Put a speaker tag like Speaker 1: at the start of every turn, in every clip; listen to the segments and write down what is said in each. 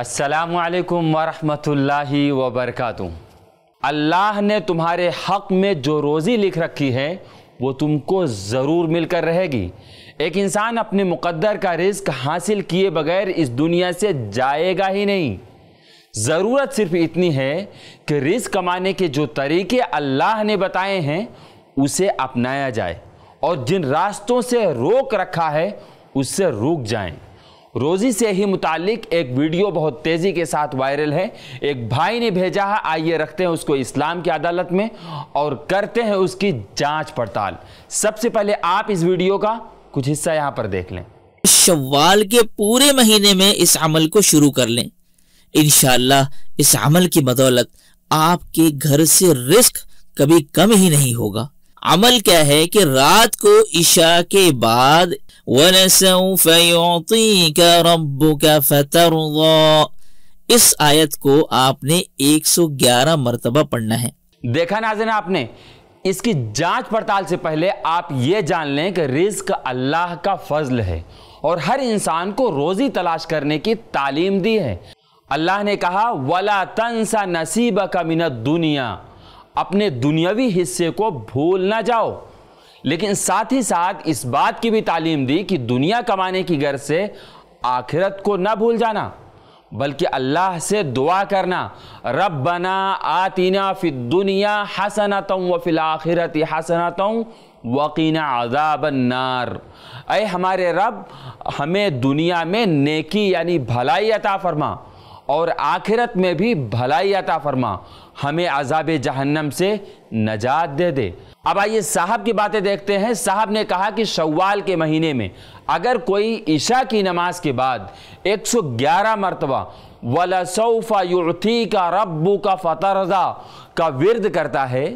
Speaker 1: असलकम वरहमतुल्लाहि वबरकatuh अल्लाह ने तुम्हारे हक़ में जो रोज़ी लिख रखी है वो तुमको ज़रूर मिलकर रहेगी एक इंसान अपने मुकद्दर का रिस्क हासिल किए बगैर इस दुनिया से जाएगा ही नहीं ज़रूरत सिर्फ इतनी है कि रिस्क कमाने के जो तरीके अल्लाह ने बताए हैं उसे अपनाया जाए और जिन रास्तों से रोक रखा है उससे रुक जाएं। रोज़ी से ही मुतालिक एक वीडियो बहुत तेज़ी के साथ वायरल है एक भाई ने भेजा है आइए रखते हैं उसको इस्लाम की अदालत में और करते हैं उसकी जांच पड़ताल सबसे पहले आप इस वीडियो का कुछ हिस्सा यहाँ पर देख लें शवाल के पूरे महीने में इस अमल को शुरू कर लें इन इस अमल की बदौलत आपके घर से रिस्क कभी कम ही नहीं होगा अमल क्या है कि रात को ईशा के बाद इस आयत को आपने 111 मरतबा पढ़ना है देखा नाजन आपने इसकी जांच पड़ताल से पहले आप ये जान लें कि रिज्क अल्लाह का फजल है और हर इंसान को रोज़ी तलाश करने की तालीम दी है अल्लाह ने कहा वला तंसा नसीब का मिनत दुनिया अपने दुनियावी हिस्से को भूल ना जाओ लेकिन साथ ही साथ इस बात की भी तालीम दी कि दुनिया कमाने की गर्ज से आखिरत को ना भूल जाना बल्कि अल्लाह से दुआ करना रब बना आतीना फिर दुनिया हसनत व फिल आखिरत हसनत वकीन आजाब नार अय हमारे रब हमें दुनिया में नेकी यानी भलाई अता फरमा और आखिरत में भी भलाई अता फरमा हमें अजाब जहन्नम से नजात दे दे अब आइए साहब की बातें देखते हैं साहब ने कहा कि शव्वाल के महीने में अगर कोई ईशा की नमाज के बाद 111 मरतबा वलसौफ़ा युति का रब्बू का फतरजा का विरद करता है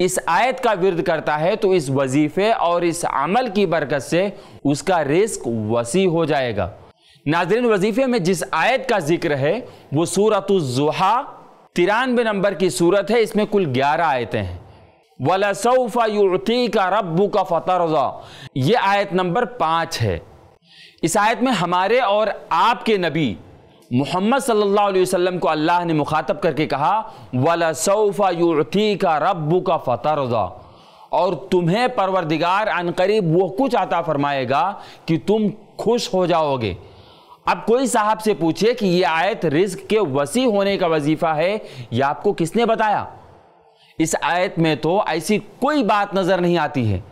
Speaker 1: इस आयत का विरद करता है तो इस वजीफ़े और इस अमल की बरकत से उसका रिस्क वसी हो जाएगा नाजरीन वजीफे में जिस आयत का जिक्र है वो सूरत जुहा तिरानवे नंबर की सूरत है इसमें कुल ग्यारह आयतें हैं वलसौफ़ा युती का रब्बू का रज़ा ये आयत नंबर पाँच है इस आयत में हमारे और आपके नबी मोहम्मद सल्लल्लाहु अलैहि वसल्लम को अल्लाह ने मुखातब करके कहा वलसौफ़ा युती का रब्बू का फ़तरजा और तुम्हें परवरदिगार अनकरीब वो कुछ आता फरमाएगा कि तुम खुश हो जाओगे अब कोई साहब से पूछे कि यह आयत रिस्क के वसी होने का वजीफा है यह आपको किसने बताया इस आयत में तो ऐसी कोई बात नज़र नहीं आती है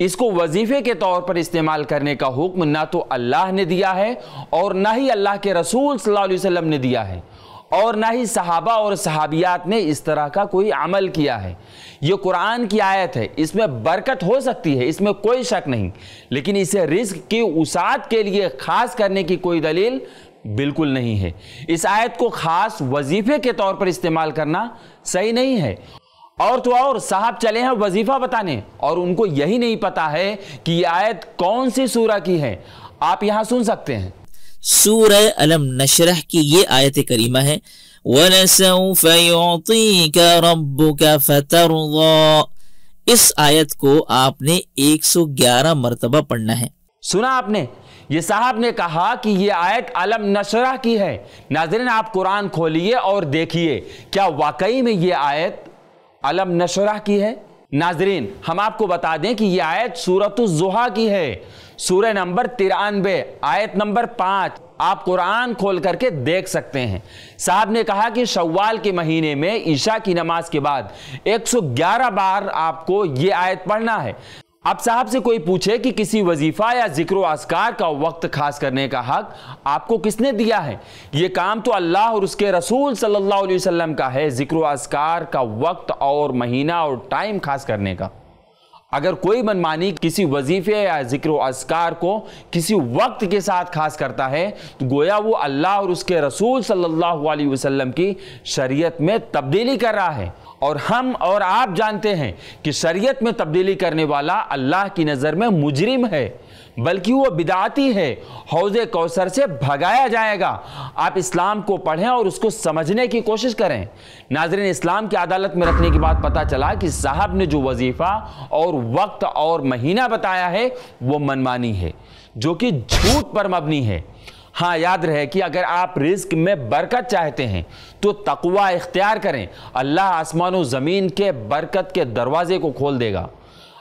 Speaker 1: इसको वजीफे के तौर पर इस्तेमाल करने का हुक्म ना तो अल्लाह ने दिया है और ना ही अल्लाह के रसूल सल्लल्लाहु अलैहि वसल्लम ने दिया है और ना ही सहाबा और सहाबियात ने इस तरह का कोई अमल किया है ये कुरान की आयत है इसमें बरकत हो सकती है इसमें कोई शक नहीं लेकिन इसे रिस्क की उसात के लिए ख़ास करने की कोई दलील बिल्कुल नहीं है इस आयत को ख़ास वजीफ़े के तौर पर इस्तेमाल करना सही नहीं है और तो और साहब चले हैं वजीफ़ा बताने और उनको यही नहीं पता है कि ये आयत कौन सी सूरा की है आप यहाँ सुन सकते हैं सूर अलम नशरह की ये आयत करीमा है इस आयत को आपने 111 मरतबा पढ़ना है सुना आपने ये साहब ने कहा कि ये आयत अलम नशरा की है नाजरन आप कुरान खोलिए और देखिए क्या वाकई में ये आयत अलम नशरा की है नाजरीन हम आपको बता दें कि यह आयत सूरत की है सूर्य नंबर तिरानबे आयत नंबर पांच आप कुरान खोल करके देख सकते हैं साहब ने कहा कि शव्वाल के महीने में ईशा की नमाज के बाद 111 बार आपको ये आयत पढ़ना है आप साहब से कोई पूछे कि किसी वजीफा या जिक्र असकार का वक्त खास करने का हक आपको किसने दिया है ये काम तो अल्लाह और उसके रसूल सल्लल्लाहु अलैहि वसल्लम का है जिक्र असकार का वक्त और महीना और टाइम खास करने का अगर कोई मनमानी किसी वजीफे या जिक्र असकार को किसी वक्त के साथ खास करता है तो गोया वो अल्लाह और उसके रसूल सल्लल्लाहु अलैहि वसल्लम की शरीयत में तब्दीली कर रहा है और हम और आप जानते हैं कि शरीयत में तब्दीली करने वाला अल्लाह की नज़र में मुजरिम है बल्कि वो बिदाती है हौज कौसर से भगाया जाएगा आप इस्लाम को पढ़ें और उसको समझने की कोशिश करें नाजरन इस्लाम की अदालत में रखने के बाद पता चला कि साहब ने जो वजीफ़ा और वक्त और महीना बताया है वो मनमानी है जो कि झूठ पर मबनी है हाँ याद रहे कि अगर आप रिस्क में बरकत चाहते हैं तो तकवा इख्तियार करें अल्लाह आसमान ज़मीन के बरकत के दरवाजे को खोल देगा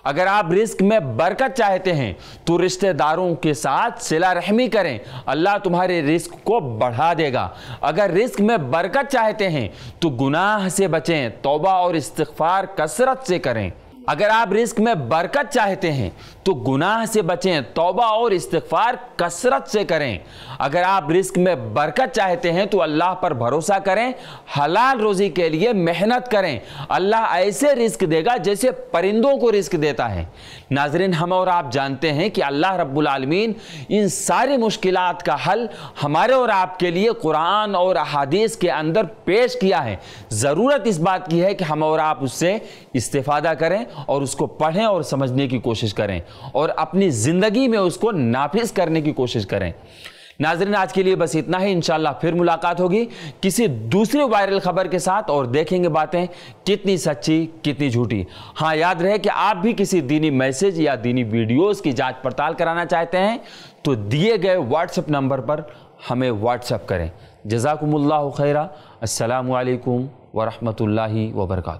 Speaker 1: अगर आप रिस्क में बरकत चाहते हैं तो रिश्तेदारों के साथ सिला रहमी करें अल्लाह तुम्हारे रिस्क को बढ़ा देगा अगर रिस्क में बरकत चाहते हैं तो गुनाह से बचें तोबा और इस्तफार कसरत से करें अगर आप रिस्क में बरकत चाहते हैं तो गुनाह से बचें तोबा और इस्तफार कसरत से करें अगर आप रिस्क में बरकत चाहते हैं तो अल्लाह पर भरोसा करें हलाल रोज़ी के लिए मेहनत करें अल्लाह ऐसे रिस्क देगा जैसे परिंदों को रिस्क देता है नाजरीन हम और आप जानते हैं कि अल्लाह रब्बुल आलमीन इन सारी मुश्किल का हल हमारे और आपके लिए कुरान और अहादीस के अंदर पेश किया है ज़रूरत इस बात की है कि हम और आप उससे इस्तेफादा करें और उसको पढ़ें और समझने की कोशिश करें और अपनी ज़िंदगी में उसको नाफिज करने की कोशिश करें नाजरीन आज के लिए बस इतना ही इंशाल्लाह फिर मुलाकात होगी किसी दूसरे वायरल खबर के साथ और देखेंगे बातें कितनी सच्ची कितनी झूठी हाँ याद रहे कि आप भी किसी दीनी मैसेज या दीनी वीडियोस की जांच पड़ताल कराना चाहते हैं तो दिए गए व्हाट्सएप नंबर पर हमें व्हाट्सएप करें जजाकम्ला खैरा असलकम वरहमल वर्का